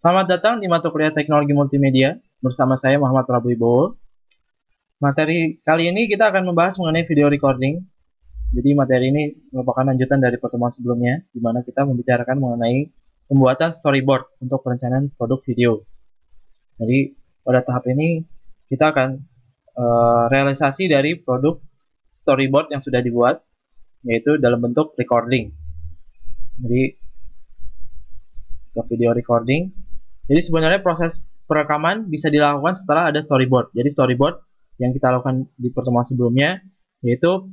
Selamat datang di mata kuliah Teknologi Multimedia bersama saya Muhammad Prabu Materi kali ini kita akan membahas mengenai video recording. Jadi materi ini merupakan lanjutan dari pertemuan sebelumnya di mana kita membicarakan mengenai pembuatan storyboard untuk perencanaan produk video. Jadi pada tahap ini kita akan uh, realisasi dari produk storyboard yang sudah dibuat yaitu dalam bentuk recording. Jadi ke video recording jadi sebenarnya proses perekaman bisa dilakukan setelah ada storyboard. Jadi storyboard yang kita lakukan di pertemuan sebelumnya yaitu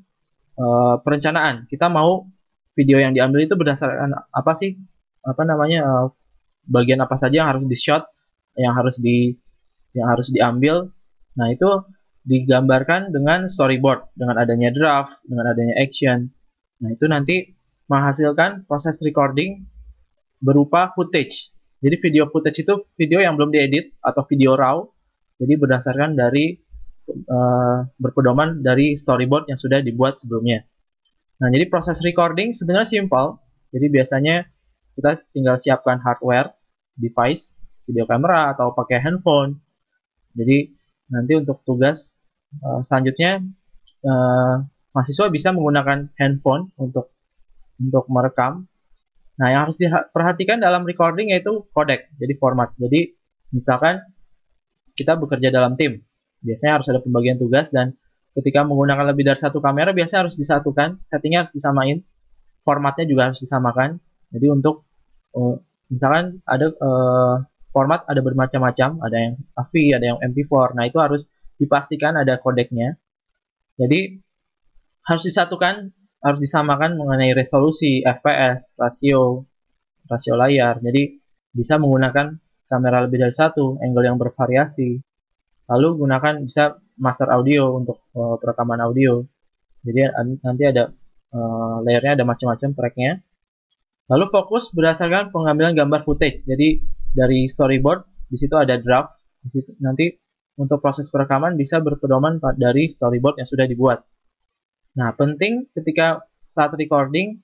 e, perencanaan. Kita mau video yang diambil itu berdasarkan apa sih? Apa namanya? E, bagian apa saja yang harus di shot, yang harus di yang harus diambil. Nah, itu digambarkan dengan storyboard, dengan adanya draft, dengan adanya action. Nah, itu nanti menghasilkan proses recording berupa footage jadi video footage itu video yang belum diedit atau video raw. Jadi berdasarkan dari uh, berpedoman dari storyboard yang sudah dibuat sebelumnya. Nah, jadi proses recording sebenarnya simple. Jadi biasanya kita tinggal siapkan hardware, device, video kamera atau pakai handphone. Jadi nanti untuk tugas uh, selanjutnya uh, mahasiswa bisa menggunakan handphone untuk untuk merekam Nah, yang harus diperhatikan dalam recording yaitu codec, jadi format. Jadi, misalkan kita bekerja dalam tim, biasanya harus ada pembagian tugas dan ketika menggunakan lebih dari satu kamera biasanya harus disatukan, settingnya harus disamain, formatnya juga harus disamakan. Jadi untuk eh, misalkan ada uh, format ada bermacam-macam, ada yang AVI, ada yang MP4. Nah, itu harus dipastikan ada kodeknya. Jadi harus disatukan harus disamakan mengenai resolusi FPS, rasio, rasio layar. Jadi bisa menggunakan kamera lebih dari satu, angle yang bervariasi. Lalu gunakan bisa master audio untuk uh, perekaman audio. Jadi nanti ada uh, layarnya ada macam-macam tracknya. Lalu fokus berdasarkan pengambilan gambar footage. Jadi dari storyboard di situ ada draft. Di situ, nanti untuk proses perekaman bisa berpedoman dari storyboard yang sudah dibuat. Nah, penting ketika saat recording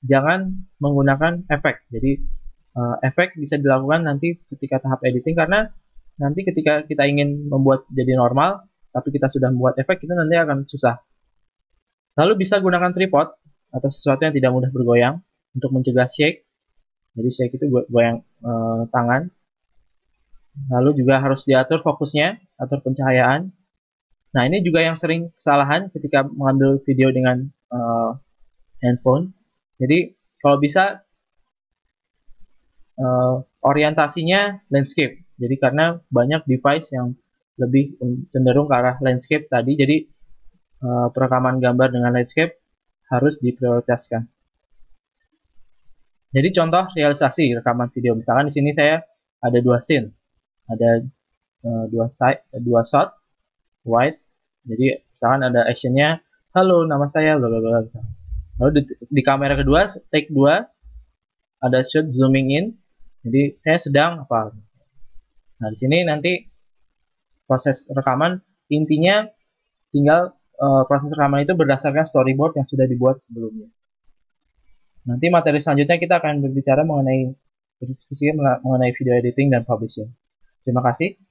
jangan menggunakan efek. Jadi uh, efek bisa dilakukan nanti ketika tahap editing karena nanti ketika kita ingin membuat jadi normal tapi kita sudah membuat efek kita nanti akan susah. Lalu bisa gunakan tripod atau sesuatu yang tidak mudah bergoyang untuk mencegah shake. Jadi shake itu goyang uh, tangan. Lalu juga harus diatur fokusnya, atur pencahayaan. Nah ini juga yang sering kesalahan ketika mengambil video dengan uh, handphone. Jadi kalau bisa uh, orientasinya landscape. Jadi karena banyak device yang lebih cenderung ke arah landscape tadi, jadi uh, perekaman gambar dengan landscape harus diprioritaskan. Jadi contoh realisasi rekaman video, misalkan di sini saya ada dua scene, ada uh, dua side, dua shot, wide jadi misalkan ada actionnya halo nama saya bla bla bla lalu di, di kamera kedua take 2, ada shoot zooming in jadi saya sedang apa nah di sini nanti proses rekaman intinya tinggal uh, proses rekaman itu berdasarkan storyboard yang sudah dibuat sebelumnya. Nanti materi selanjutnya kita akan berbicara mengenai berdiskusi mengenai video editing dan publishing. Terima kasih.